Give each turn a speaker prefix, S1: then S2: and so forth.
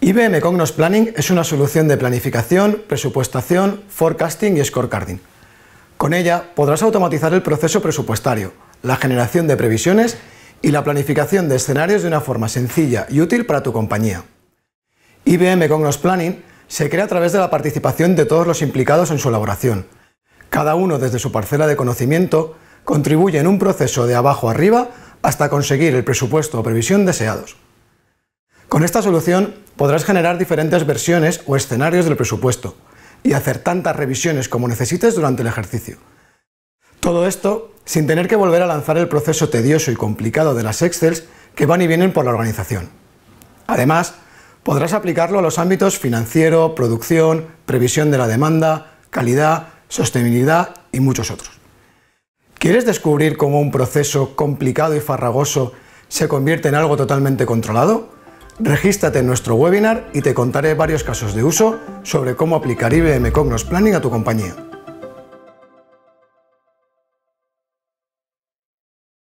S1: IBM Cognos Planning es una solución de planificación, presupuestación, forecasting y scorecarding. Con ella podrás automatizar el proceso presupuestario, la generación de previsiones y la planificación de escenarios de una forma sencilla y útil para tu compañía. IBM Cognos Planning se crea a través de la participación de todos los implicados en su elaboración. Cada uno desde su parcela de conocimiento contribuye en un proceso de abajo arriba hasta conseguir el presupuesto o previsión deseados. Con esta solución podrás generar diferentes versiones o escenarios del presupuesto y hacer tantas revisiones como necesites durante el ejercicio. Todo esto sin tener que volver a lanzar el proceso tedioso y complicado de las Excels que van y vienen por la organización. Además, podrás aplicarlo a los ámbitos financiero, producción, previsión de la demanda, calidad, sostenibilidad y muchos otros. ¿Quieres descubrir cómo un proceso complicado y farragoso se convierte en algo totalmente controlado? Regístrate en nuestro webinar y te contaré varios casos de uso sobre cómo aplicar IBM Cognos Planning a tu compañía.